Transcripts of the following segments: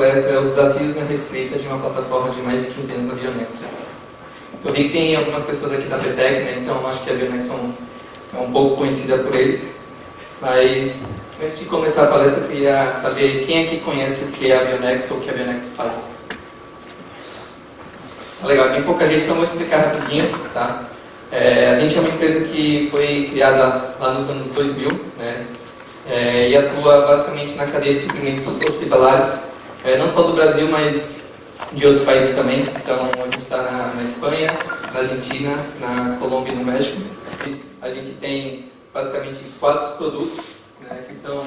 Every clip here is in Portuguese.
palestra é o Desafios na Reescrita de uma plataforma de mais de 15 anos na Bionex. Eu vi que tem algumas pessoas aqui da PTEC, né, então acho que a Bionex é, é um pouco conhecida por eles. Mas antes de começar a palestra, eu queria saber quem aqui é conhece o que é a Bionex ou o que a Bionex faz. Tá legal, tem pouca gente, então vou explicar rapidinho. Tá? É, a gente é uma empresa que foi criada lá nos anos 2000 né? É, e atua basicamente na cadeia de suprimentos hospitalares, é, não só do Brasil, mas de outros países também. Então a gente está na, na, Espanha, na Argentina, na Colômbia e no México. E a gente tem basicamente quatro produtos, né, que são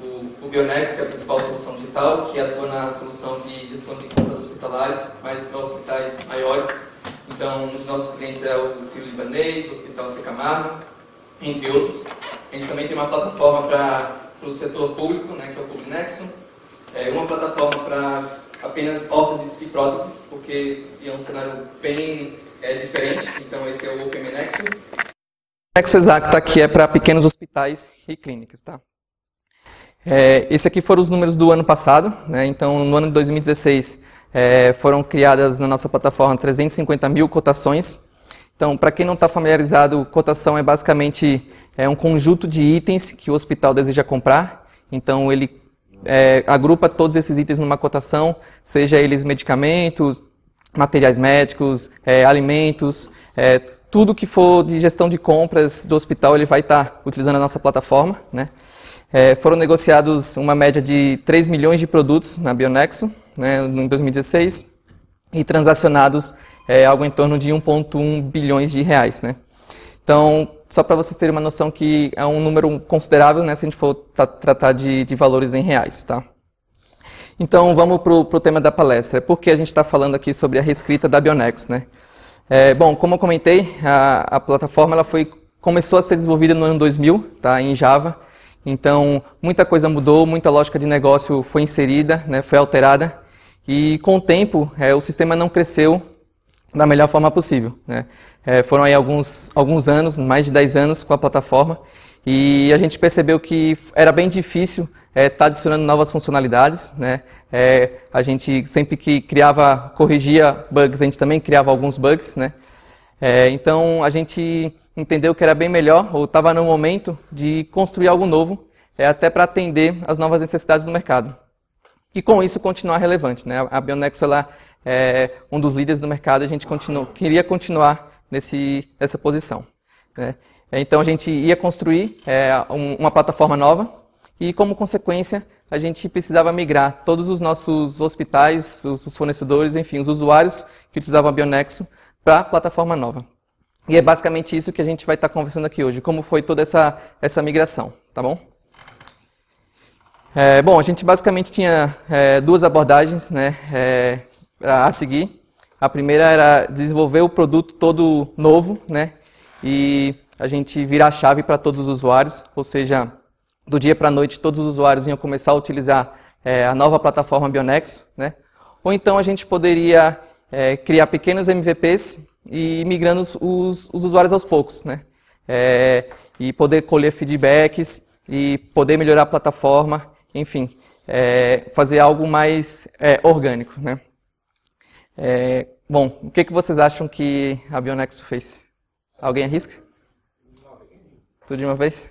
o, o Bionex, que é a principal solução digital, que atua na solução de gestão de compras hospitalares, mas para hospitais maiores. Então um dos nossos clientes é o Ciro Libanês, o Hospital Secamargo, entre outros. A gente também tem uma plataforma para o setor público, né, que é o PubNexo é, uma plataforma para apenas órteses e próteses, porque é um cenário bem é, diferente, então esse é o OpenMenexo. Nexus. Nexus Exacta, que é para pequenos hospitais e clínicas. Tá? É, esse aqui foram os números do ano passado, né? então no ano de 2016 é, foram criadas na nossa plataforma 350 mil cotações. Então, para quem não está familiarizado, cotação é basicamente é um conjunto de itens que o hospital deseja comprar. Então, ele é, agrupa todos esses itens numa cotação, seja eles medicamentos, materiais médicos, é, alimentos, é, tudo que for de gestão de compras do hospital, ele vai estar tá utilizando a nossa plataforma. Né? É, foram negociados uma média de 3 milhões de produtos na Bionexo né, em 2016 e transacionados é, algo em torno de 1,1 bilhões de reais. Né? Então, só para vocês terem uma noção que é um número considerável, né, se a gente for tratar de, de valores em reais, tá? Então, vamos para o tema da palestra. Por que a gente está falando aqui sobre a reescrita da Bionex, né? É, bom, como eu comentei, a, a, plataforma ela foi, começou a ser desenvolvida no ano 2000, tá, em Java. Então, muita coisa mudou, muita lógica de negócio foi inserida, né, foi alterada. E com o tempo, é, o sistema não cresceu da melhor forma possível. Né? É, foram aí alguns, alguns anos, mais de 10 anos com a plataforma, e a gente percebeu que era bem difícil estar é, tá adicionando novas funcionalidades. Né? É, a gente sempre que criava, corrigia bugs, a gente também criava alguns bugs. Né? É, então a gente entendeu que era bem melhor, ou estava no momento de construir algo novo, é, até para atender as novas necessidades do mercado e com isso continuar relevante. Né? A Bionexo ela é, um dos líderes do mercado, a gente continu, queria continuar nesse, nessa posição. Né? Então a gente ia construir é, uma plataforma nova e, como consequência, a gente precisava migrar todos os nossos hospitais, os fornecedores, enfim, os usuários que utilizavam a Bionexo para a plataforma nova. E é basicamente isso que a gente vai estar tá conversando aqui hoje, como foi toda essa, essa migração, tá bom? É, bom, a gente basicamente tinha é, duas abordagens, né? É, a seguir. A primeira era desenvolver o produto todo novo, né? E a gente virar a chave para todos os usuários, ou seja, do dia para a noite todos os usuários iam começar a utilizar é, a nova plataforma Bionexo, né? Ou então a gente poderia é, criar pequenos MVPs e ir migrando os, os, usuários aos poucos, né? É, e poder colher feedbacks e poder melhorar a plataforma, enfim, é, fazer algo mais é, orgânico, né? É, bom, o que, que vocês acham que a Bionexo fez? Alguém arrisca? Tudo de uma vez?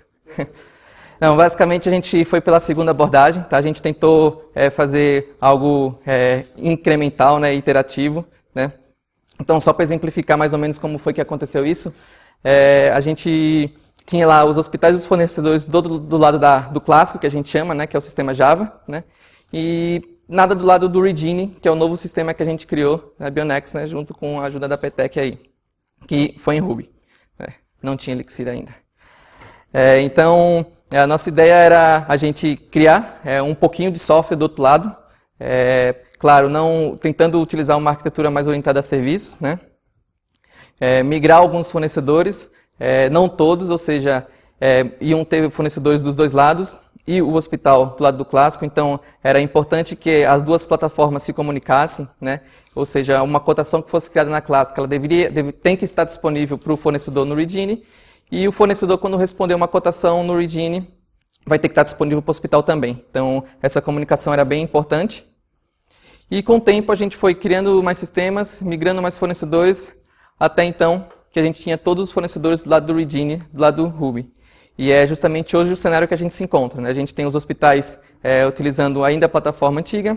Não, basicamente a gente foi pela segunda abordagem, tá? A gente tentou é, fazer algo é, incremental, né, iterativo, né? Então, só para exemplificar mais ou menos como foi que aconteceu isso, é, a gente tinha lá os hospitais e os fornecedores do, do lado da, do clássico, que a gente chama, né, que é o sistema Java, né? E Nada do lado do Redini, que é o novo sistema que a gente criou na Bionex, né, junto com a ajuda da Petec aí, que foi em Ruby. Né? Não tinha Elixir ainda. É, então, a nossa ideia era a gente criar é, um pouquinho de software do outro lado, é, claro, não tentando utilizar uma arquitetura mais orientada a serviços, né? É, migrar alguns fornecedores, é, não todos, ou seja, é, iam ter fornecedores dos dois lados, e o hospital do lado do clássico, então era importante que as duas plataformas se comunicassem, né? ou seja, uma cotação que fosse criada na clássica, ela deveria, deve, tem que estar disponível para o fornecedor no Regine, e o fornecedor, quando responder uma cotação no Regine, vai ter que estar disponível para o hospital também. Então, essa comunicação era bem importante. E com o tempo a gente foi criando mais sistemas, migrando mais fornecedores, até então que a gente tinha todos os fornecedores do lado do Regine, do lado do Ruby. E é justamente hoje o cenário que a gente se encontra. Né? A gente tem os hospitais é, utilizando ainda a plataforma antiga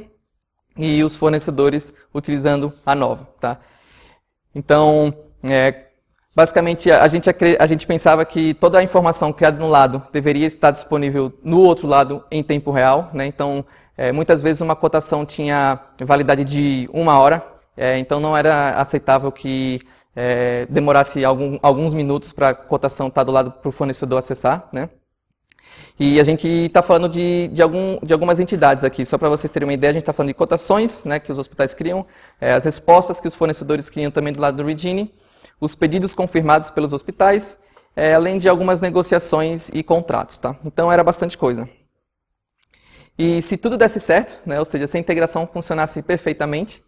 e os fornecedores utilizando a nova. Tá? Então, é, basicamente, a gente, a gente pensava que toda a informação criada no lado deveria estar disponível no outro lado em tempo real. Né? Então, é, muitas vezes uma cotação tinha validade de uma hora, é, então não era aceitável que é, demorasse algum, alguns minutos para a cotação estar tá do lado para o fornecedor acessar, né? E a gente está falando de, de, algum, de, algumas entidades aqui, só para vocês terem uma ideia, a gente está falando de cotações né, que os hospitais criam, é, as respostas que os fornecedores criam também do lado do Regine, os pedidos confirmados pelos hospitais, é, além de algumas negociações e contratos. Tá? Então era bastante coisa. E se tudo desse certo, né, ou seja, se a integração funcionasse perfeitamente,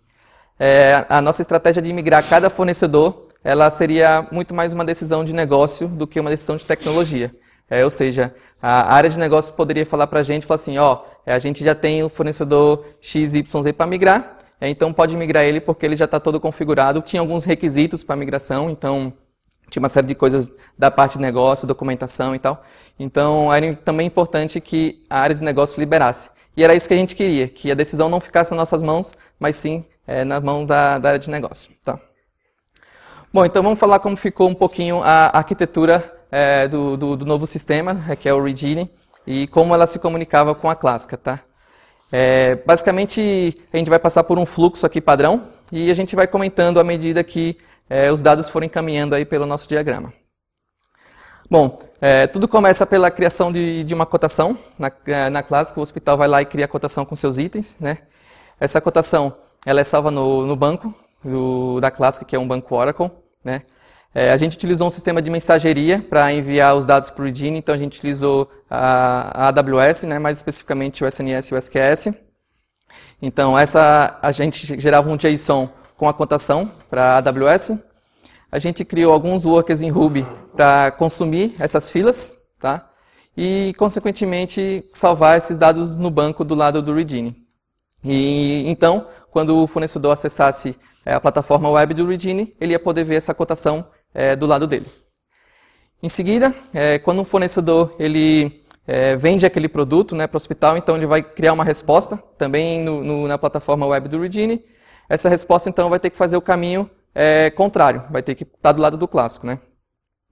é, a nossa estratégia de migrar cada fornecedor, ela seria muito mais uma decisão de negócio do que uma decisão de tecnologia. É, ou seja, a área de negócio poderia falar para a gente, falar assim, ó, é, a gente já tem o fornecedor XYZ para migrar, é, então pode migrar ele porque ele já está todo configurado. Tinha alguns requisitos para migração, então tinha uma série de coisas da parte de negócio, documentação e tal. Então era também importante que a área de negócio liberasse. E era isso que a gente queria, que a decisão não ficasse nas nossas mãos, mas sim é, na mão da, da, área de negócio. Tá? Bom, então vamos falar como ficou um pouquinho a arquitetura é, do, do, do, novo sistema, é, que é o Regine, e como ela se comunicava com a clássica. Tá? É, basicamente, a gente vai passar por um fluxo aqui padrão, e a gente vai comentando à medida que é, os dados forem caminhando aí pelo nosso diagrama. Bom, é, tudo começa pela criação de, de uma cotação. Na, é, na clássica, o hospital vai lá e cria a cotação com seus itens. Né? Essa cotação ela é salva no, no banco do, da Clássica, que é um banco Oracle. Né? É, a gente utilizou um sistema de mensageria para enviar os dados para o Redine, então a gente utilizou a, a AWS, né, mais especificamente o SNS e o SQS. Então essa a gente gerava um JSON com a contação para a AWS. A gente criou alguns workers em Ruby para consumir essas filas, tá? E consequentemente salvar esses dados no banco do lado do Redine. E então quando o fornecedor acessasse é, a plataforma web do Regine, ele ia poder ver essa cotação é, do lado dele. Em seguida, é, quando um fornecedor ele vende aquele produto né, para o hospital, então ele vai criar uma resposta também no, no, na plataforma web do Regine. Essa resposta então vai ter que fazer o caminho é, contrário, vai ter que estar tá do lado do clássico. Né?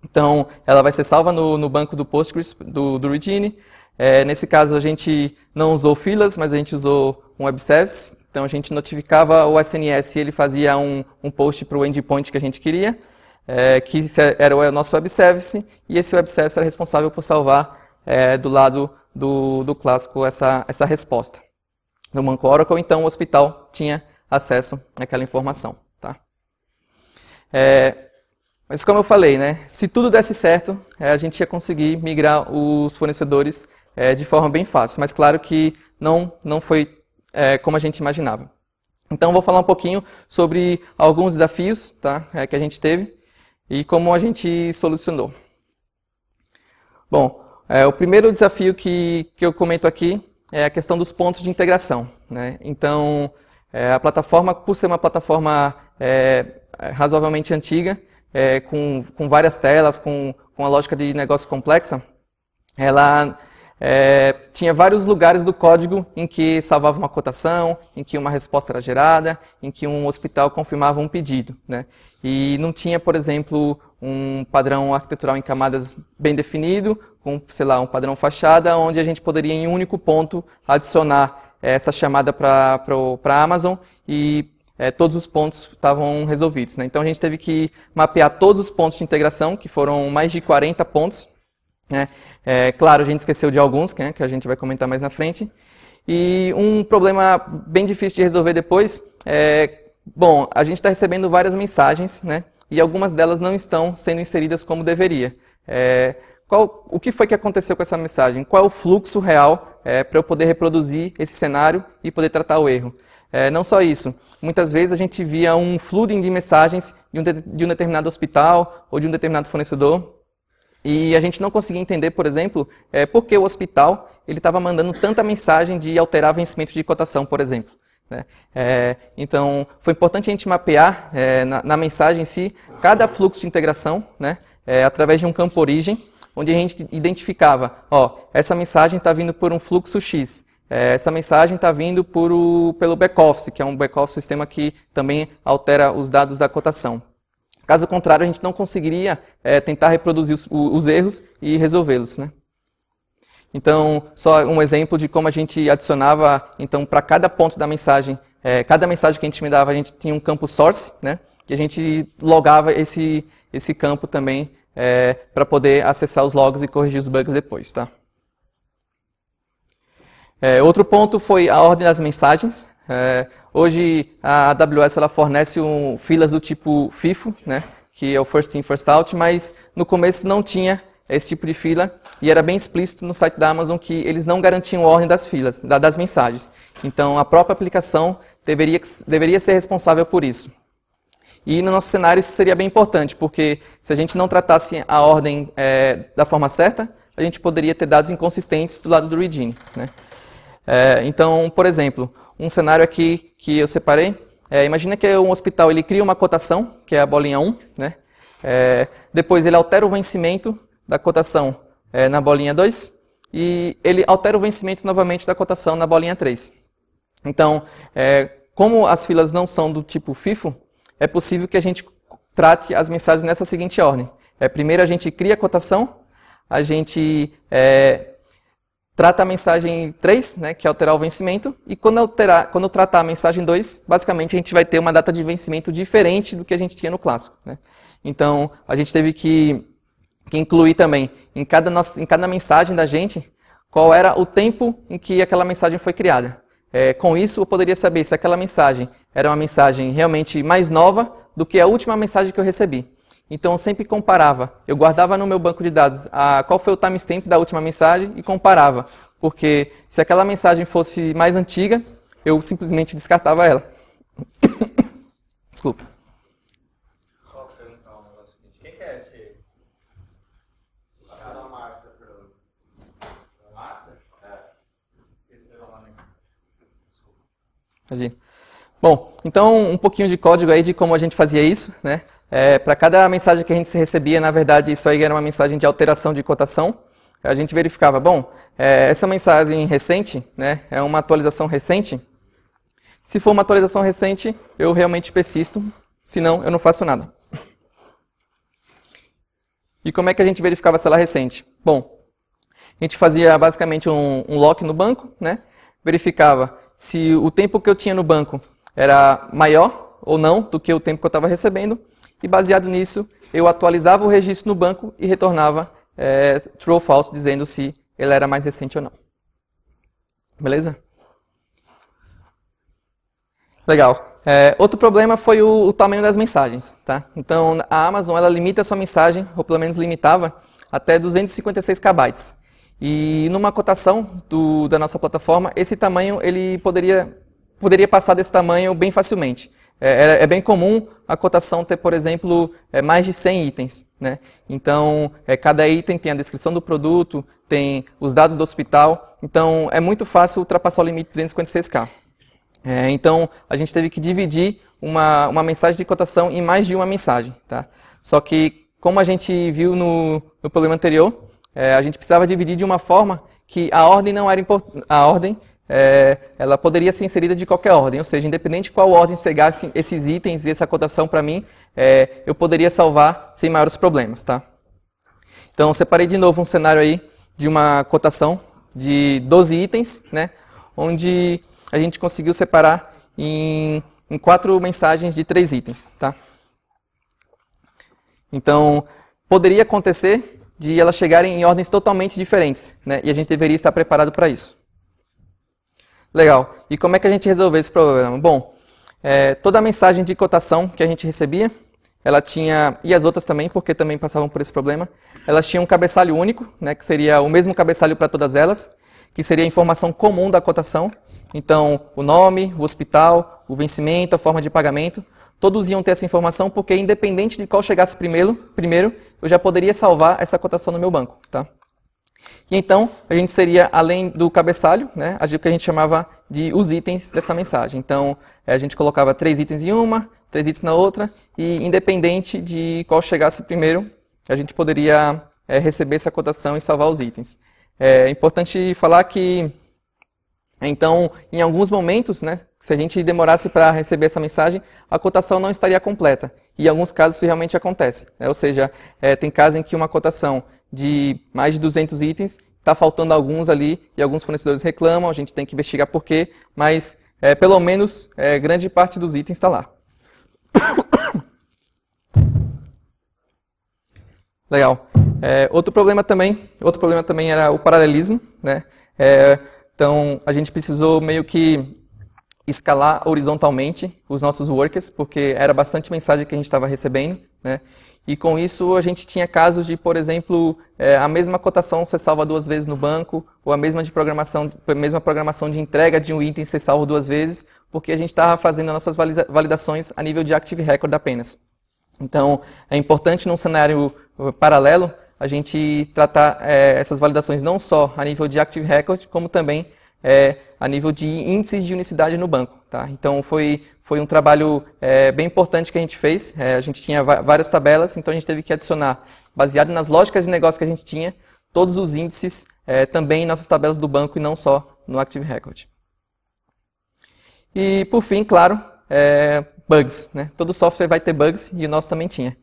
Então ela vai ser salva no, no banco do Postgres do, do Regine. É, nesse caso a gente não usou filas, mas a gente usou um web service. Então a gente notificava o SNS e ele fazia um, um post para o endpoint que a gente queria, eh, é, que era o nosso web service, e esse web service era responsável por salvar é, do lado do, do clássico essa, essa resposta. No Manco Oracle, então o hospital tinha acesso àquela informação. Tá? É, mas como eu falei, né, se tudo desse certo, a gente ia conseguir migrar os fornecedores de forma bem fácil. Mas claro que não, não foi é, como a gente imaginava. Então, vou falar um pouquinho sobre alguns desafios tá, é, que a gente teve e como a gente solucionou. Bom, é, o primeiro desafio que, que eu comento aqui é a questão dos pontos de integração. Né? Então, é, a plataforma, por ser uma plataforma é, razoavelmente antiga, é, com, com várias telas, com, com a lógica de negócio complexa, ela é, tinha vários lugares do código em que salvava uma cotação, em que uma resposta era gerada, em que um hospital confirmava um pedido. Né? E não tinha, por exemplo, um padrão arquitetural em camadas bem definido, com, sei lá, um padrão fachada, onde a gente poderia, em um único ponto, adicionar essa chamada para a Amazon e é, todos os pontos estavam resolvidos. Né? Então a gente teve que mapear todos os pontos de integração, que foram mais de 40 pontos, né? É, claro, a gente esqueceu de alguns, né, que a gente vai comentar mais na frente. E um problema bem difícil de resolver depois é, bom, a gente está recebendo várias mensagens, né, e algumas delas não estão sendo inseridas como deveria. É, qual, o que foi que aconteceu com essa mensagem? Qual é o fluxo real é, para eu poder reproduzir esse cenário e poder tratar o erro? É, não só isso, muitas vezes a gente via um flooding de mensagens de um, de, de um determinado hospital ou de um determinado fornecedor e a gente não conseguia entender, por exemplo, é, por que o hospital ele estava mandando tanta mensagem de alterar vencimento de cotação, por exemplo. Né? É, então, foi importante a gente mapear é, na, na, mensagem em si cada fluxo de integração, né, é, através de um campo origem, onde a gente identificava, ó, essa mensagem está vindo por um fluxo X, essa mensagem está vindo por o, pelo back-office, que é um back-office sistema que também altera os dados da cotação. Caso contrário, a gente não conseguiria é, tentar reproduzir os, os erros e resolvê-los. Né? Então, só um exemplo de como a gente adicionava, então, para cada ponto da mensagem, é, cada mensagem que a gente me dava, a gente tinha um campo source, né? Que a gente logava esse, esse campo também é, eh, para poder acessar os logs e corrigir os bugs depois, tá? É, outro ponto foi a ordem das mensagens. Hoje a AWS ela fornece um, filas do tipo FIFO, né, que é o First In, First Out, mas no começo não tinha esse tipo de fila e era bem explícito no site da Amazon que eles não garantiam a ordem das filas, da, das mensagens. Então a própria aplicação deveria, deveria ser responsável por isso. E no nosso cenário isso seria bem importante, porque se a gente não tratasse a ordem é, da forma certa, a gente poderia ter dados inconsistentes do lado do reading. Né? É, então, por exemplo, um cenário aqui que eu separei, é, imagina que um hospital ele cria uma cotação, que é a bolinha 1, né? É, depois ele altera o vencimento da cotação é, na bolinha 2 e ele altera o vencimento novamente da cotação na bolinha 3. Então, é, como as filas não são do tipo FIFO, é possível que a gente trate as mensagens nessa seguinte ordem. É, primeiro a gente cria a cotação, a gente é, trata a mensagem 3, né, que é alterar o vencimento, e quando, alterar, quando tratar a mensagem 2, basicamente a gente vai ter uma data de vencimento diferente do que a gente tinha no clássico. Né? Então, a gente teve que, que incluir também em cada, nossa, em cada mensagem da gente qual era o tempo em que aquela mensagem foi criada. É, com isso, eu poderia saber se aquela mensagem era uma mensagem realmente mais nova do que a última mensagem que eu recebi. Então eu sempre comparava. Eu guardava no meu banco de dados a, qual foi o timestamp da última mensagem e comparava. Porque se aquela mensagem fosse mais antiga, eu simplesmente descartava ela. Desculpa. Bom, então um pouquinho de código aí de como a gente fazia isso, né? É, para cada mensagem que a gente recebia, na verdade, isso aí era uma mensagem de alteração de cotação. A gente verificava, bom, é, essa mensagem recente, né, é uma atualização recente. Se for uma atualização recente, eu realmente persisto, senão eu não faço nada. E como é que a gente verificava se ela é recente? Bom, a gente fazia basicamente um, um lock no banco, né, verificava se o tempo que eu tinha no banco era maior ou não do que o tempo que eu estava recebendo, e baseado nisso eu atualizava o registro no banco e retornava é, true ou false, dizendo se ele era mais recente ou não. Beleza? Legal. É, outro problema foi o, o, tamanho das mensagens. Tá? Então, a Amazon ela limita a sua mensagem, ou pelo menos limitava, até 256 KB. E numa cotação do, da nossa plataforma, esse tamanho ele poderia, poderia passar desse tamanho bem facilmente é, é, bem comum a cotação ter, por exemplo, é, mais de 100 itens. Né? Então, é, cada item tem a descrição do produto, tem os dados do hospital. Então, é muito fácil ultrapassar o limite de 256K. É, então, a gente teve que dividir uma, uma mensagem de cotação em mais de uma mensagem. Tá? Só que, como a gente viu no, no anterior, é, a gente precisava dividir de uma forma que a ordem não era a ordem é, ela poderia ser inserida de qualquer ordem, ou seja, independente de qual ordem chegasse esses itens e essa cotação para mim, é, eu poderia salvar sem maiores problemas, tá? Então, eu separei de novo um cenário aí de uma cotação de 12 itens, né? Onde a gente conseguiu separar em, em quatro mensagens de três itens, tá? Então, poderia acontecer de elas chegarem em ordens totalmente diferentes, né? E a gente deveria estar preparado para isso. Legal. E como é que a gente resolveu esse problema? Bom, é, toda a mensagem de cotação que a gente recebia, ela tinha, e as outras também, porque também passavam por esse problema, elas tinham um cabeçalho único, né, que seria o mesmo cabeçalho para todas elas, que seria a informação comum da cotação. Então, o nome, o hospital, o vencimento, a forma de pagamento, todos iam ter essa informação, porque independente de qual chegasse primeiro, primeiro eu já poderia salvar essa cotação no meu banco. Tá? E então, a gente seria, além do cabeçalho, né, a que a gente chamava de os itens dessa mensagem. Então, eh, a gente colocava três itens em uma, três itens na outra, e independente de qual chegasse primeiro, a gente poderia é, receber essa cotação e salvar os itens. É importante falar que, então, em alguns momentos, né, se a gente demorasse para receber essa mensagem, a cotação não estaria completa. E em alguns casos isso realmente acontece. Né? Ou seja, é, tem casos em que uma cotação de mais de 200 itens, está faltando alguns ali e alguns fornecedores reclamam, a gente tem que investigar por quê, mas é, pelo menos é, grande parte dos itens está lá. Legal. É, outro problema também, outro problema também era o paralelismo, né? É, então a gente precisou meio que escalar horizontalmente os nossos workers, porque era bastante mensagem que a gente estava recebendo, né? E com isso a gente tinha casos de, por exemplo, é, a mesma cotação ser salva duas vezes no banco, ou a mesma, de programação, mesma programação de entrega de um item ser salvo duas vezes, porque a gente estava fazendo nossas validações a nível de Active Record apenas. Então, é importante num cenário uh, paralelo a gente tratar é, essas validações não só a nível de Active Record, como também é, a nível de índices de unicidade no banco. Tá? Então foi, foi um trabalho é, bem importante que a gente fez. É, a gente tinha várias tabelas, então a gente teve que adicionar, baseado nas lógicas de negócio que a gente tinha, todos os índices é, também em nossas tabelas do banco e não só no Active Record. E por fim, claro, é, bugs. Né? Todo software vai ter bugs e o nosso também tinha.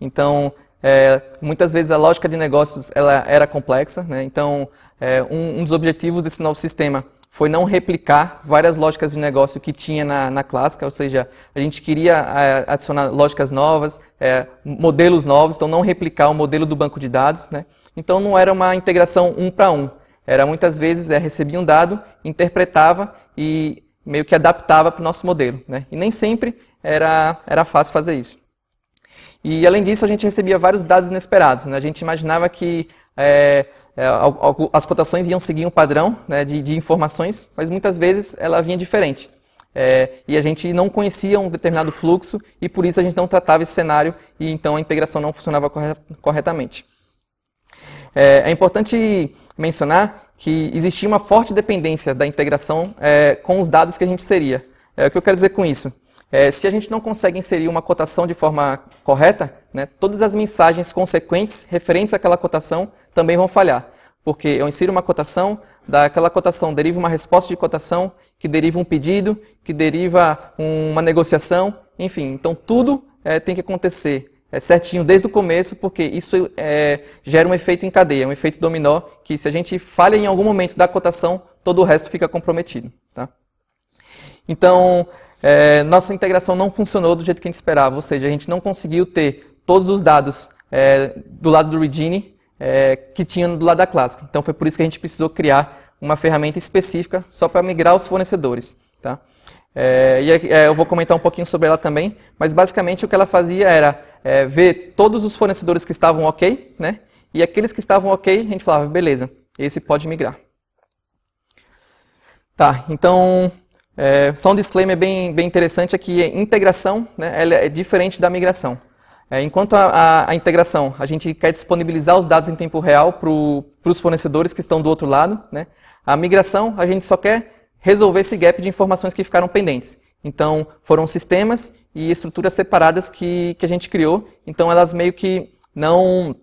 Então, é, muitas vezes a lógica de negócios ela era complexa, né? então é, um, um, dos objetivos desse novo sistema foi não replicar várias lógicas de negócio que tinha na, na clássica, ou seja, a gente queria é, adicionar lógicas novas, é, modelos novos, então não replicar o modelo do banco de dados. Né? Então não era uma integração um para um, era muitas vezes é, recebia um dado, interpretava e meio que adaptava para o nosso modelo. Né? E nem sempre era, era fácil fazer isso. E além disso, a gente recebia vários dados inesperados. Né? A gente imaginava que é, é as cotações iam seguir um padrão né, de, de, informações, mas muitas vezes ela vinha diferente. É, e a gente não conhecia um determinado fluxo e por isso a gente não tratava esse cenário e então a integração não funcionava corretamente. É, é importante mencionar que existia uma forte dependência da integração é, com os dados que a gente seria. É, o que eu quero dizer com isso? É, se a gente não consegue inserir uma cotação de forma correta, né, todas as mensagens consequentes referentes àquela cotação também vão falhar. Porque eu insiro uma cotação, daquela cotação deriva uma resposta de cotação, que deriva um pedido, que deriva uma negociação, enfim. Então tudo é, tem que acontecer é, certinho desde o começo, porque isso é, gera um efeito em cadeia, um efeito dominó, que se a gente falha em algum momento da cotação, todo o resto fica comprometido. Tá? Então, é, nossa integração não funcionou do jeito que a gente esperava, ou seja, a gente não conseguiu ter todos os dados é, do lado do Redini é, que tinha do lado da Clássica. Então foi por isso que a gente precisou criar uma ferramenta específica só para migrar os fornecedores. Tá? É, e é, eu vou comentar um pouquinho sobre ela também, mas basicamente o que ela fazia era é, ver todos os fornecedores que estavam ok, né? E aqueles que estavam ok, a gente falava, beleza, esse pode migrar. Tá, então é, só um disclaimer bem, bem interessante é que a integração né, ela é diferente da migração. É, enquanto a, a, a, integração, a gente quer disponibilizar os dados em tempo real para os fornecedores que estão do outro lado. Né? A migração, a gente só quer resolver esse gap de informações que ficaram pendentes. Então, foram sistemas e estruturas separadas que, que a gente criou, então elas meio que não,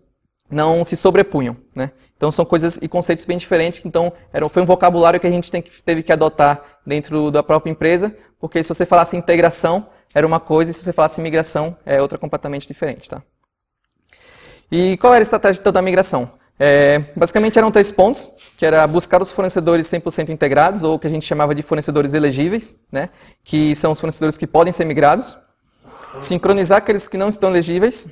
não se sobrepunham. Né? Então são coisas e conceitos bem diferentes, então era, foi um vocabulário que a gente tem, teve que adotar dentro da própria empresa, porque se você falasse integração era uma coisa e se você falasse migração é outra completamente diferente. Tá? E qual era a estratégia toda então, da migração? É, basicamente eram três pontos, que era buscar os fornecedores 100% integrados, ou o que a gente chamava de fornecedores elegíveis, né, que são os fornecedores que podem ser migrados, sincronizar aqueles que não estão elegíveis,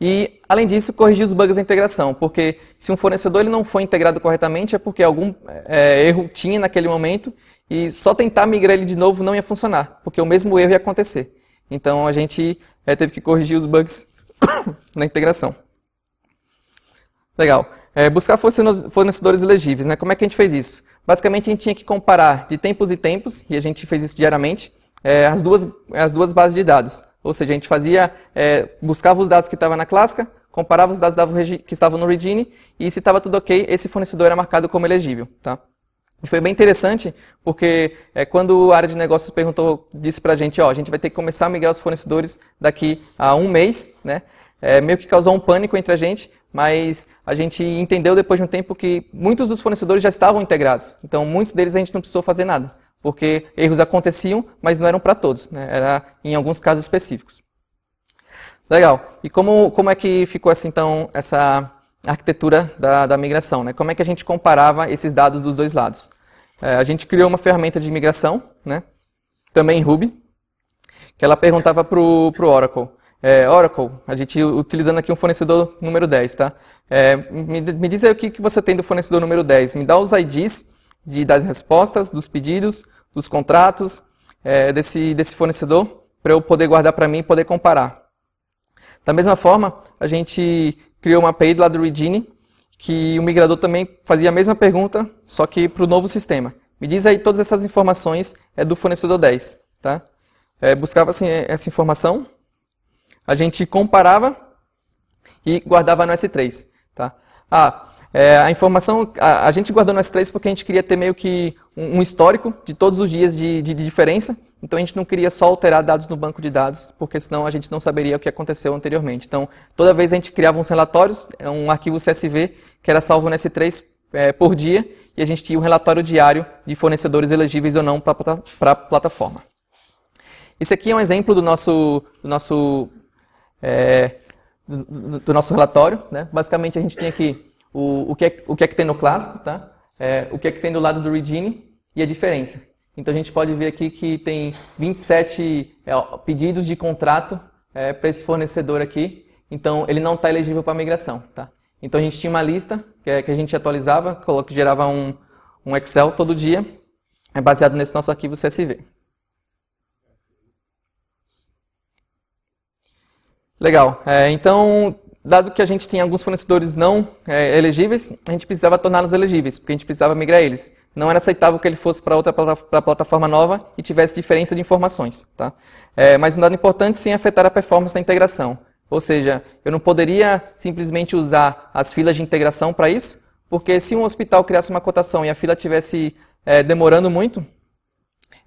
e, além disso, corrigir os bugs da integração, porque se um fornecedor ele não foi integrado corretamente é porque algum é, erro tinha naquele momento e só tentar migrar ele de novo não ia funcionar, porque o mesmo erro ia acontecer. Então a gente é, teve que corrigir os bugs na integração. Legal. É, buscar fornecedores elegíveis, né? Como é que a gente fez isso? Basicamente a gente tinha que comparar de tempos em tempos, e a gente fez isso diariamente, é, as, duas, as duas bases de dados. Ou seja, a gente fazia, é, buscava os dados que estavam na clássica, comparava os dados que estavam no Redini e se estava tudo ok, esse fornecedor era marcado como elegível. Tá? E foi bem interessante, porque é, quando a área de negócios perguntou, disse para a gente, ó, a gente vai ter que começar a migrar os fornecedores daqui a um mês, né? É, meio que causou um pânico entre a gente, mas a gente entendeu depois de um tempo que muitos dos fornecedores já estavam integrados. Então, muitos deles a gente não precisou fazer nada porque erros aconteciam, mas não eram para todos, né? era em alguns casos específicos. Legal. E como, como é que ficou essa, então essa arquitetura da, da migração? Né? Como é que a gente comparava esses dados dos dois lados? É, a gente criou uma ferramenta de migração, né? também em Ruby, que ela perguntava para o Oracle. É, Oracle, a gente utilizando aqui um fornecedor número 10, tá? É, me, me diz aí o que, que você tem do fornecedor número 10, me dá os IDs de, das respostas, dos pedidos, dos contratos é, desse, desse fornecedor para eu poder guardar para mim e poder comparar. Da mesma forma, a gente criou uma API lá do Regine, que o migrador também fazia a mesma pergunta, só que para o novo sistema. Me diz aí todas essas informações é do fornecedor 10. Tá? É, buscava assim, essa informação, a gente comparava e guardava no S3. Tá? Ah, é, a informação, a, a, gente guardou nas três porque a gente queria ter meio que um, um histórico de todos os dias de, de, de, diferença, então a gente não queria só alterar dados no banco de dados, porque senão a gente não saberia o que aconteceu anteriormente. Então, toda vez a gente criava uns relatórios, é, um arquivo CSV, que era salvo no S3 é, por dia, e a gente tinha um relatório diário de fornecedores elegíveis ou não para a plataforma. Esse aqui é um exemplo do nosso, do nosso, é, do, do nosso relatório. Né? Basicamente, a gente tem aqui o, o, que, é, o que é que tem no clássico, tá? É, o que é que tem do lado do Regine e a diferença. Então a gente pode ver aqui que tem 27 é, pedidos de contrato é, para esse fornecedor aqui, então ele não está elegível para migração. Tá? Então a gente tinha uma lista que, é, que a gente atualizava, coloca, gerava um, um Excel todo dia, é baseado nesse nosso arquivo CSV. Legal. É, então, dado que a gente tinha alguns fornecedores não é, elegíveis, a gente precisava torná-los elegíveis, porque a gente precisava migrar eles. Não era aceitável que ele fosse para outra plataforma nova e tivesse diferença de informações. Tá? É, mas um dado importante sem é afetar a performance da integração. Ou seja, eu não poderia simplesmente usar as filas de integração para isso, porque se um hospital criasse uma cotação e a fila estivesse é, demorando muito,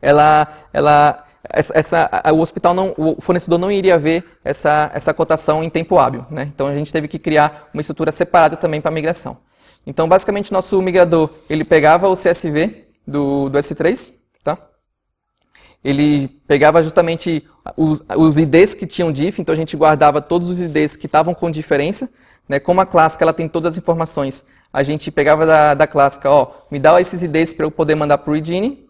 ela, ela essa, essa, o hospital não, o fornecedor não iria ver essa, essa cotação em tempo hábil. Né? Então a gente teve que criar uma estrutura separada também para migração. Então basicamente nosso migrador ele pegava o CSV do, do S3, tá? ele pegava justamente os, os IDs que tinham diff, então a gente guardava todos os IDs que estavam com diferença. Né? Como a clássica ela tem todas as informações, a gente pegava da, da clássica, ó, me dá esses IDs para eu poder mandar para o Regine,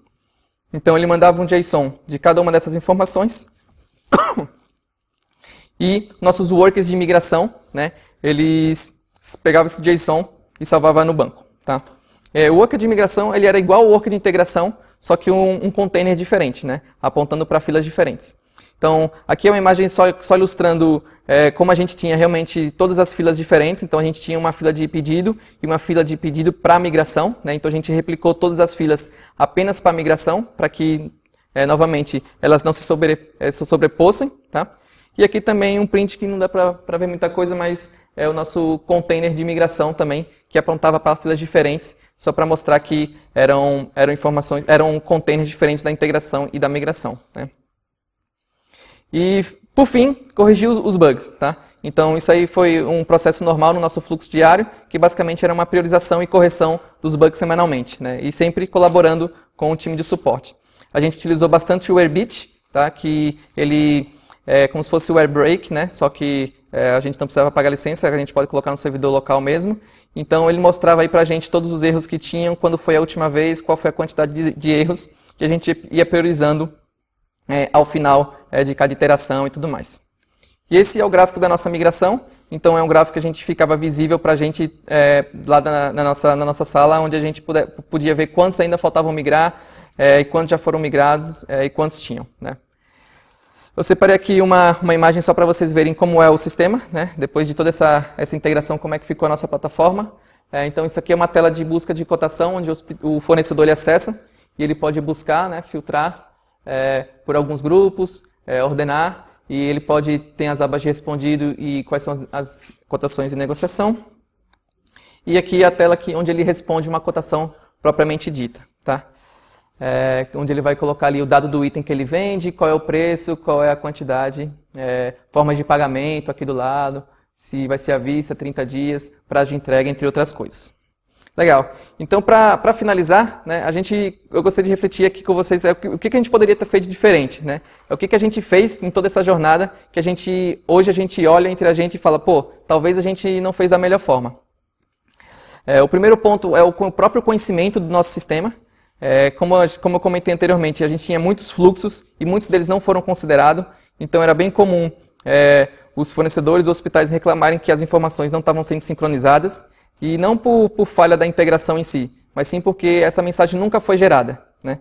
então ele mandava um JSON de cada uma dessas informações. e nossos workers de migração, né, eles pegavam esse JSON e salvavam no banco. Tá? É, o worker de migração ele era igual ao worker de integração, só que um, um container diferente, né, apontando para filas diferentes. Então, aqui é uma imagem só, só ilustrando é, como a gente tinha realmente todas as filas diferentes. Então, a gente tinha uma fila de pedido e uma fila de pedido para migração. Né? Então, a gente replicou todas as filas apenas para migração, para que, é, novamente, elas não se, sobre, é, se sobrepossem. Tá? E aqui também um print que não dá para ver muita coisa, mas é o nosso container de migração também, que apontava para filas diferentes, só para mostrar que eram, eram informações, eram containers diferentes da integração e da migração. Né? E, por fim, corrigir os bugs. Tá? Então, isso aí foi um processo normal no nosso fluxo diário, que basicamente era uma priorização e correção dos bugs semanalmente, né? e sempre colaborando com o time de suporte. A gente utilizou bastante o Airbit, tá? que ele é como se fosse o Airbreak, né? só que é, a gente não precisava pagar licença, a gente pode colocar no servidor local mesmo. Então, ele mostrava aí para a gente todos os erros que tinham, quando foi a última vez, qual foi a quantidade de, de erros, que a gente ia priorizando é, ao final é, de cada iteração e tudo mais. E esse é o gráfico da nossa migração. Então é um gráfico que a gente ficava visível para a gente é, lá na, na, nossa, na nossa sala, onde a gente puder, podia ver quantos ainda faltavam migrar, é, e quantos já foram migrados é, e quantos tinham. Né? Eu separei aqui uma, uma imagem só para vocês verem como é o sistema, né? depois de toda essa, essa integração, como é que ficou a nossa plataforma. É, então isso aqui é uma tela de busca de cotação, onde o fornecedor ele acessa e ele pode buscar, né, filtrar é, por alguns grupos, é, ordenar, e ele pode ter as abas de respondido e quais são as, as cotações de negociação. E aqui é a tela que, onde ele responde uma cotação propriamente dita, tá? É, onde ele vai colocar ali o dado do item que ele vende, qual é o preço, qual é a quantidade, é, formas de pagamento aqui do lado, se vai ser à vista, 30 dias, prazo de entrega, entre outras coisas. Legal. Então, para finalizar, né, a gente, eu gostaria de refletir aqui com vocês é, o, que, o que a gente poderia ter feito de diferente. Né? É o que, que a gente fez em toda essa jornada que a gente hoje a gente olha entre a gente e fala, pô, talvez a gente não fez da melhor forma. É, o primeiro ponto é o, o próprio conhecimento do nosso sistema. É, como, como eu comentei anteriormente, a gente tinha muitos fluxos e muitos deles não foram considerados, então era bem comum é, os fornecedores ou hospitais reclamarem que as informações não estavam sendo sincronizadas e não por, por falha da integração em si, mas sim porque essa mensagem nunca foi gerada. Né?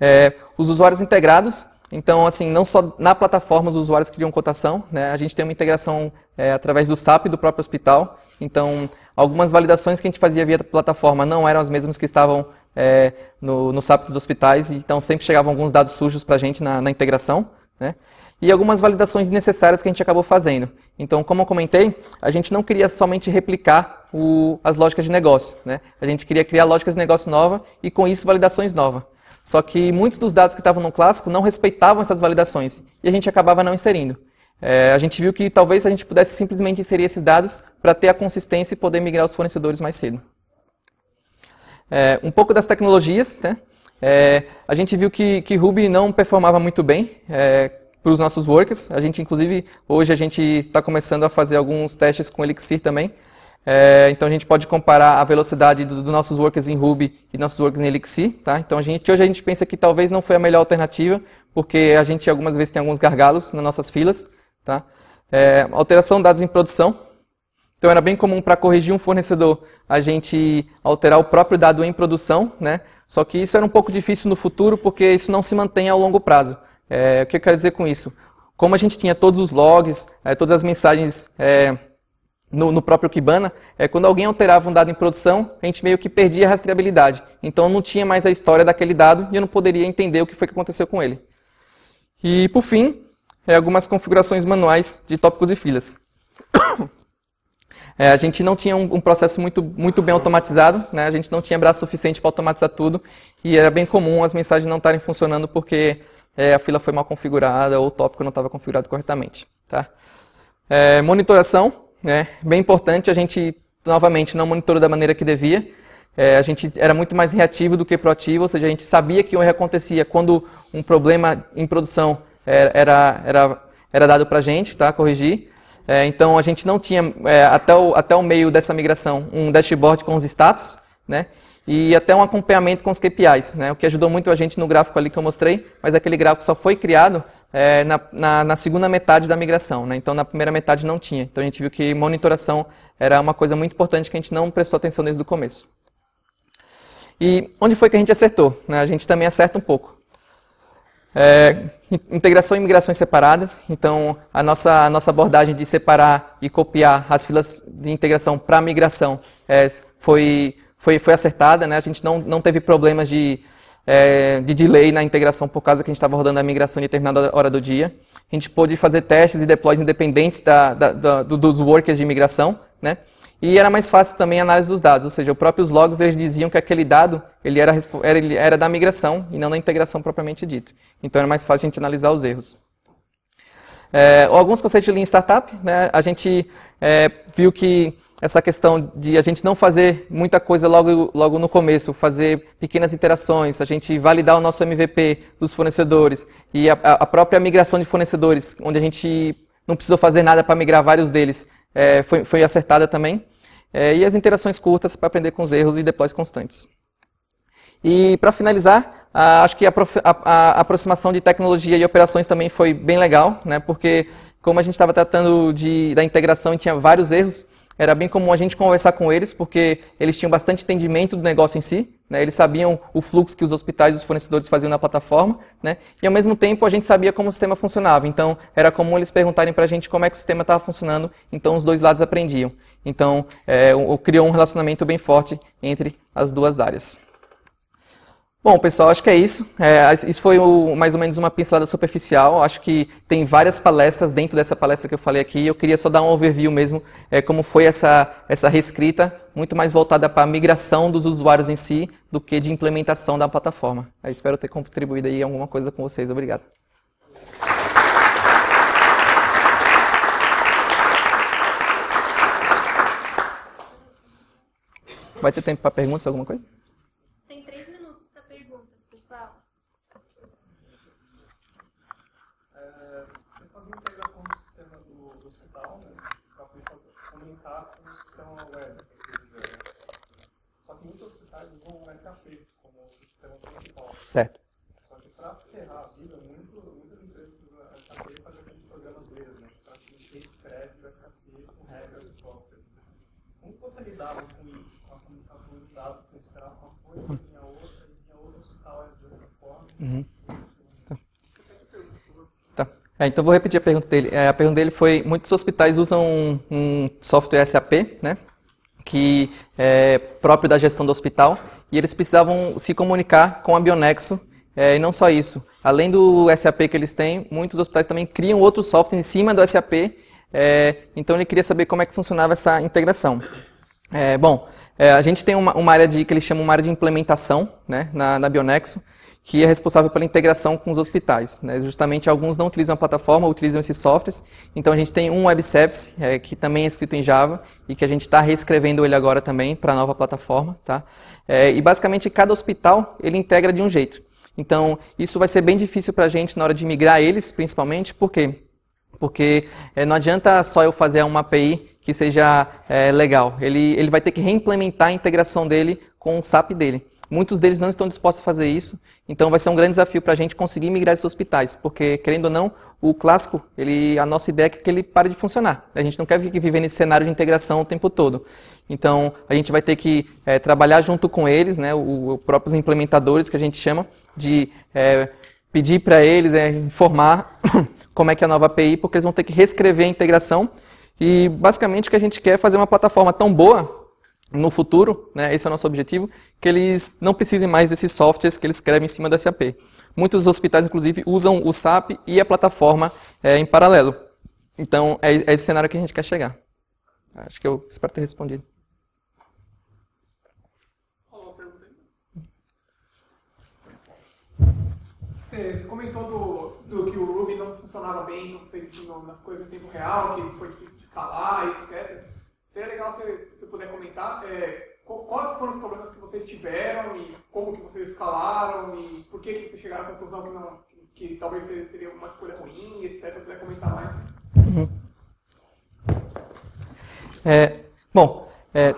É, os usuários integrados, então, assim, não só na plataforma os usuários criam cotação, né? a gente tem uma integração é, através do SAP do próprio hospital, então algumas validações que a gente fazia via plataforma não eram as mesmas que estavam é, no, no, SAP dos hospitais, então sempre chegavam alguns dados sujos para a gente na, na integração. Né? E algumas validações necessárias que a gente acabou fazendo. Então, como eu comentei, a gente não queria somente replicar o, as lógicas de negócio. Né? A gente queria criar lógicas de negócio nova e, com isso, validações novas. Só que muitos dos dados que estavam no clássico não respeitavam essas validações e a gente acabava não inserindo. É, a gente viu que talvez a gente pudesse simplesmente inserir esses dados para ter a consistência e poder migrar os fornecedores mais cedo. É, um pouco das tecnologias, né? É, a gente viu que, que, Ruby não performava muito bem é, para os nossos workers. A gente, inclusive, hoje a gente está começando a fazer alguns testes com Elixir também, é, então a gente pode comparar a velocidade dos do nossos workers em Ruby e nossos workers em Elixir. Tá? Então a gente, hoje a gente pensa que talvez não foi a melhor alternativa, porque a gente algumas vezes tem alguns gargalos nas nossas filas. Tá? É, alteração de dados em produção. Então era bem comum para corrigir um fornecedor a gente alterar o próprio dado em produção, né? só que isso era um pouco difícil no futuro porque isso não se mantém ao longo prazo. É, o que eu quero dizer com isso? Como a gente tinha todos os logs, é, todas as mensagens é, no, no, próprio Kibana, é, quando alguém alterava um dado em produção, a gente meio que perdia a rastreabilidade. Então não tinha mais a história daquele dado e eu não poderia entender o que foi que aconteceu com ele. E por fim, é, algumas configurações manuais de tópicos e filas É, a gente não tinha um, um, processo muito, muito bem automatizado, né? a gente não tinha braço suficiente para automatizar tudo e era bem comum as mensagens não estarem funcionando porque é, a fila foi mal configurada ou o tópico não estava configurado corretamente. Tá? É, monitoração, né? bem importante, a gente novamente não monitorou da maneira que devia. É, a gente era muito mais reativo do que proativo, ou seja, a gente sabia que o erro acontecia quando um problema em produção era, era, era dado para a gente, tá? corrigir. É, então a gente não tinha, é, até, o, até o meio dessa migração, um dashboard com os status. Né? e até um acompanhamento com os KPIs, né? o que ajudou muito a gente no gráfico ali que eu mostrei, mas aquele gráfico só foi criado é, na, na, na, segunda metade da migração, né? então na primeira metade não tinha. Então a gente viu que monitoração era uma coisa muito importante que a gente não prestou atenção desde o começo. E onde foi que a gente acertou? Né? A gente também acerta um pouco. É, integração e migrações separadas, então a nossa, a nossa abordagem de separar e copiar as filas de integração para migração é, foi foi, foi acertada, né? A gente não, não teve problemas de, é, de delay na integração por causa que a gente estava rodando a migração em determinada hora do dia. A gente pôde fazer testes e deploys independentes da, da, da, dos workers de migração, né? E era mais fácil também a análise dos dados, ou seja, os próprios logs eles diziam que aquele dado ele era, era, ele era da migração e não da integração propriamente dito. Então era mais fácil a gente analisar os erros. É, alguns conceitos de Lean Startup, né? a gente é, viu que essa questão de a gente não fazer muita coisa logo, logo no começo, fazer pequenas interações, a gente validar o nosso MVP dos fornecedores e a, a própria migração de fornecedores, onde a gente não precisou fazer nada para migrar vários deles, é, foi, foi acertada também. É, e as interações curtas para aprender com os erros e deploys constantes. E para finalizar, acho que a, a, a, aproximação de tecnologia e operações também foi bem legal, né, porque como a gente estava tratando de, da integração e tinha vários erros, era bem comum a gente conversar com eles, porque eles tinham bastante entendimento do negócio em si, né? eles sabiam o fluxo que os hospitais e os fornecedores faziam na plataforma, né? e ao mesmo tempo a gente sabia como o sistema funcionava. Então, era comum eles perguntarem para a gente como é que o sistema estava funcionando, então os dois lados aprendiam. Então, é, criou um relacionamento bem forte entre as duas áreas. Bom, pessoal, acho que é isso. É, isso foi o, mais ou menos uma pincelada superficial. Acho que tem várias palestras dentro dessa palestra que eu falei aqui. Eu queria só dar um overview mesmo, é, como foi essa, essa reescrita, muito mais voltada para a migração dos usuários em si do que de implementação da plataforma. espero ter contribuído aí alguma coisa com vocês. Obrigado. Vai ter tempo para perguntas, alguma coisa? Certo. Só que para ferrar a vida, muito, muitas empresas usam SAP para fazer aqueles programas deles, né? Para que escreve o SAP com regras próprias. Né? Como você lidava com isso, com a comunicação de dados, você esperava uma coisa, uhum. vinha outra, e vinha outra, escutava tá de outra forma? Uhum. Tá. Tá. É, então vou repetir a pergunta dele. É, a pergunta dele foi: muitos hospitais usam um, um software SAP, né, que é próprio da gestão do hospital, e eles precisavam se comunicar com a Bionexo. É, e não só isso, além do SAP que eles têm, muitos hospitais também criam outro software em cima do SAP. É, então ele queria saber como é que funcionava essa integração. É, bom, é, a gente tem uma, uma, área de que eles chamam uma área de implementação né, na, na Bionexo que é responsável pela integração com os hospitais. Né? Justamente alguns não utilizam a plataforma, utilizam esses softwares. Então a gente tem um web service é, que também é escrito em Java e que a gente está reescrevendo ele agora também para a nova plataforma, tá? É, e basicamente cada hospital ele integra de um jeito. Então isso vai ser bem difícil para a gente na hora de migrar eles, principalmente porque porque é, não adianta só eu fazer uma API que seja é, legal. Ele, ele vai ter que reimplementar a integração dele com o SAP dele. Muitos deles não estão dispostos a fazer isso, então vai ser um grande desafio para a gente conseguir migrar esses hospitais, porque, querendo ou não, o clássico, ele, a nossa ideia é que ele pare de funcionar. A gente não quer viver nesse cenário de integração o tempo todo. Então, a gente vai ter que é, trabalhar junto com eles, né, os próprios implementadores, que a gente chama, de é, pedir para eles, é, informar como é que é a nova API, porque eles vão ter que reescrever a integração. E, basicamente, o que a gente quer é fazer uma plataforma tão boa no futuro, né, esse é o nosso objetivo, que eles não precisem mais desses softwares que eles escrevem em cima do SAP. Muitos hospitais, inclusive, usam o SAP e a plataforma é, em paralelo. Então, é, é esse cenário que a gente quer chegar. Acho que eu espero ter respondido. Você comentou do, do que o Ruby não funcionava bem, não sei, nas coisas em tempo real, que foi difícil de escalar, etc. Seria legal se você puder comentar é, quais foram os problemas que vocês tiveram e como que vocês escalaram e por que, que vocês chegaram à conclusão que, não, que talvez seria uma escolha ruim, etc. Puder comentar mais. Uhum. É, bom, é,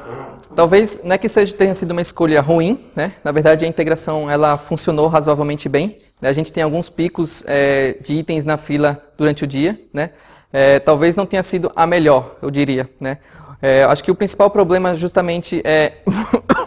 talvez não é que seja tenha sido uma escolha ruim, né? Na verdade, a integração ela funcionou razoavelmente bem. Né? A gente tem alguns picos é, de itens na fila durante o dia, né? É, talvez não tenha sido a melhor, eu diria, né? É, acho que o principal problema justamente é,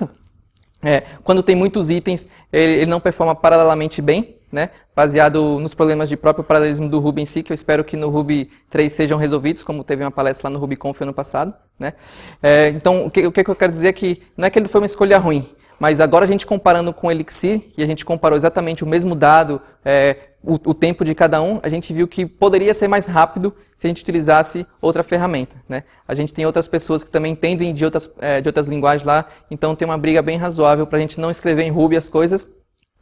é quando tem muitos itens, ele, ele, não performa paralelamente bem, né? baseado nos problemas de próprio paralelismo do Ruby em si, que eu espero que no Ruby 3 sejam resolvidos, como teve uma palestra lá no RubyConf ano passado. Né? É, então, o que, o que eu quero dizer é que não é que ele foi uma escolha ruim, mas agora a gente comparando com o Elixir, e a gente comparou exatamente o mesmo dado, é, o, o, tempo de cada um, a gente viu que poderia ser mais rápido se a gente utilizasse outra ferramenta. Né? A gente tem outras pessoas que também entendem de outras, é, de outras linguagens lá, então tem uma briga bem razoável para a gente não escrever em Ruby as coisas,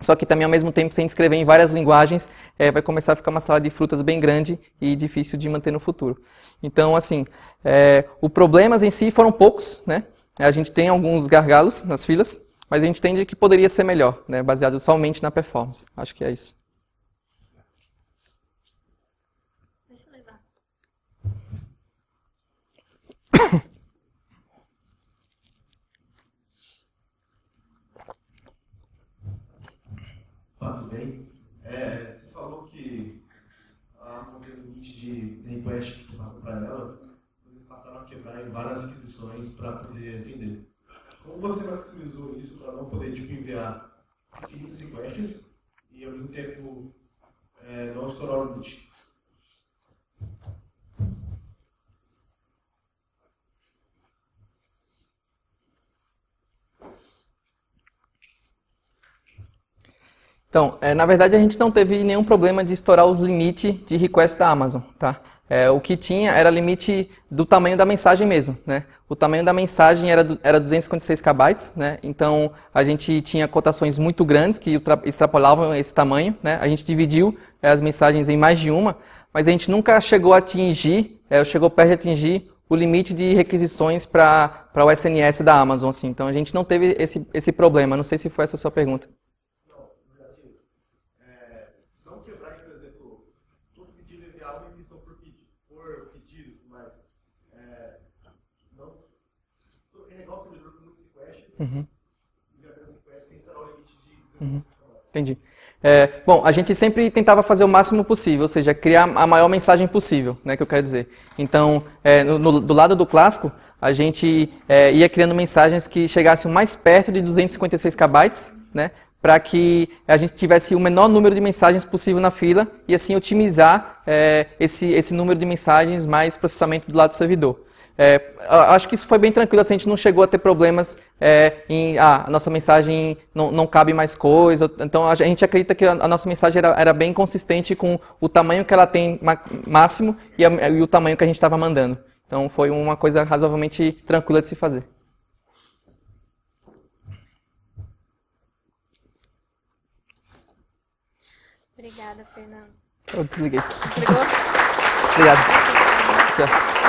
só que também ao mesmo tempo, se a gente escrever em várias linguagens, é, vai começar a ficar uma sala de frutas bem grande e difícil de manter no futuro. Então, assim, é, os problemas em si foram poucos, né? A gente tem alguns gargalos nas filas, mas a gente entende que poderia ser melhor, né, baseado somente na performance. Acho que é isso. Deixa eu levar. Ah, tudo bem? É, você falou que a modelo de request que você passou para ela, vocês passaram a quebrar em várias aquisições para poder vender enviar fitas e flechas e ao mesmo tempo é, não estourar o bit. Então, é, na verdade a gente não teve nenhum problema de estourar os limites de request da Amazon, tá? É, o que tinha era limite do tamanho da mensagem mesmo, né? O tamanho da mensagem era, era 256 KB, né? Então a gente tinha cotações muito grandes que extrapolavam esse tamanho, né? A gente dividiu é, as mensagens em mais de uma, mas a gente nunca chegou a atingir, é, chegou perto de atingir o limite de requisições para o SNS da Amazon, assim. Então a gente não teve esse, esse problema. Não sei se foi essa a sua pergunta. Não, não, é, não quebrar, por exemplo, pedido ideal é emissão por pedido, por pedido mas é, não renegar o servidor por muitos requests uhum. e apenas sem esperar o limite de. Uhum. Entendi. É, bom, a gente sempre tentava fazer o máximo possível, ou seja, criar a maior mensagem possível, né, que eu quero dizer. Então, é, no, no, do lado do clássico, a gente é, ia criando mensagens que chegassem mais perto de 256 KB, né, para que a gente tivesse o menor número de mensagens possível na fila e assim otimizar é, esse, esse número de mensagens mais processamento do lado do servidor. É, acho que isso foi bem tranquilo, assim, a gente não chegou a ter problemas é, em ah, a nossa mensagem não, não cabe mais coisa. Então a gente acredita que a, nossa mensagem era, era, bem consistente com o tamanho que ela tem máximo e, a, e o tamanho que a gente estava mandando. Então foi uma coisa razoavelmente tranquila de se fazer. Oh, Ligi. Z Ligi? Riyad.